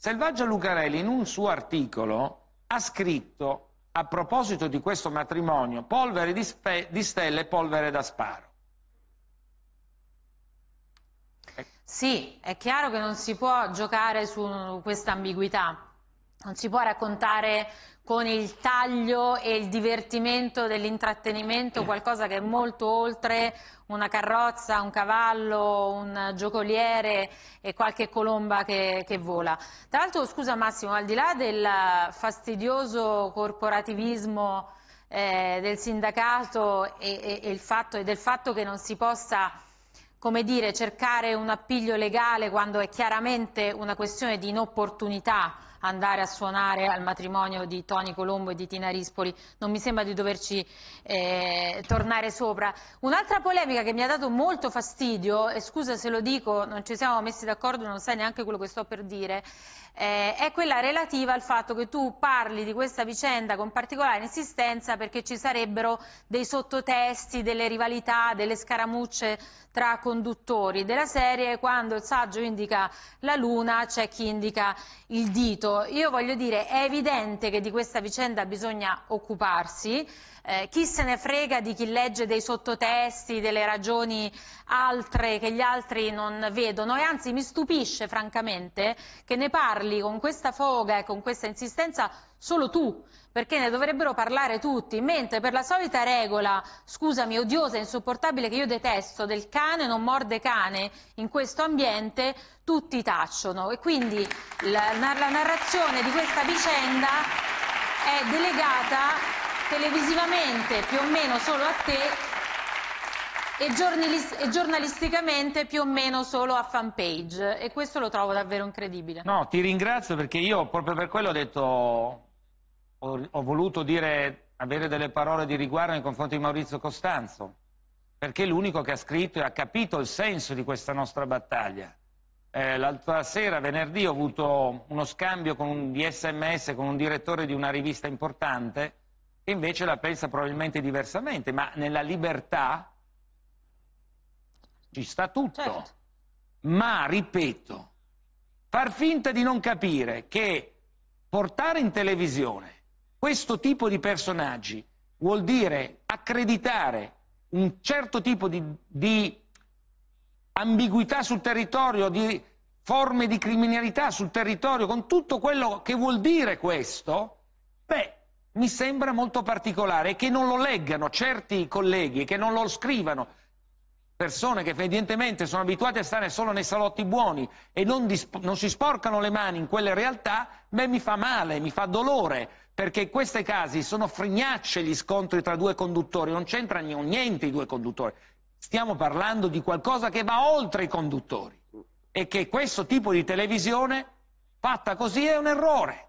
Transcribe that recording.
Selvaggia Lucarelli in un suo articolo ha scritto a proposito di questo matrimonio polvere di, spe- di stelle e polvere da sparo. Sì, è chiaro che non si può giocare su questa ambiguità non si può raccontare con il taglio e il divertimento dell'intrattenimento qualcosa che è molto oltre una carrozza, un cavallo, un giocoliere e qualche colomba che, che vola. Tra l'altro, scusa Massimo, al di là del fastidioso corporativismo eh, del sindacato e, e, e, fatto, e del fatto che non si possa come dire, cercare un appiglio legale quando è chiaramente una questione di inopportunità andare a suonare al matrimonio di Toni Colombo e di Tina Rispoli, non mi sembra di doverci eh, tornare sopra. Un'altra polemica che mi ha dato molto fastidio, e scusa se lo dico, non ci siamo messi d'accordo, non sai neanche quello che sto per dire, eh, è quella relativa al fatto che tu parli di questa vicenda con particolare insistenza perché ci sarebbero dei sottotesti, delle rivalità, delle scaramucce tra conduttori della serie, quando il saggio indica la luna c'è chi indica il dito tutto, io voglio dire, è evidente che di questa vicenda bisogna occuparsi. Eh, chi se ne frega di chi legge dei sottotesti, delle ragioni altre che gli altri non vedono e anzi mi stupisce francamente che ne parli con questa foga e con questa insistenza solo tu, perché ne dovrebbero parlare tutti, mentre per la solita regola, scusami, odiosa e insopportabile che io detesto, del cane non morde cane, in questo ambiente tutti tacciono e quindi la, la narrazione di questa vicenda è delegata televisivamente più o meno solo a te e, giornalist e, giornalisticamente più o meno solo a fanpage e questo lo trovo davvero incredibile. No, ti ringrazio perché io proprio per quello ho detto ho, ho voluto dire, avere delle parole di riguardo nei confronti di Maurizio Costanzo, perché è l'unico che ha scritto e ha capito il senso di questa nostra battaglia. Eh, l'altra sera, venerdì, ho avuto uno scambio un, di sms con un direttore di una rivista importante che invece la pensa probabilmente diversamente, ma nella libertà ci sta tutto. Certo. Ma, ripeto, far finta di non capire che portare in televisione questo tipo di personaggi vuol dire accreditare un certo tipo di, di ambiguità sul territorio, di forme di criminalità sul territorio, con tutto quello che vuol dire questo, beh, mi sembra molto particolare che non lo leggano certi colleghi, che non lo scrivano persone che evidentemente sono abituate a stare solo nei salotti buoni e non, non si sporcano le mani in quelle realtà, beh mi fa male, mi fa dolore, perché in questi casi sono frignacce gli scontri tra due conduttori, non c'entrano niente i due conduttori. Stiamo parlando di qualcosa che va oltre i conduttori e che questo tipo di televisione fatta così è un errore.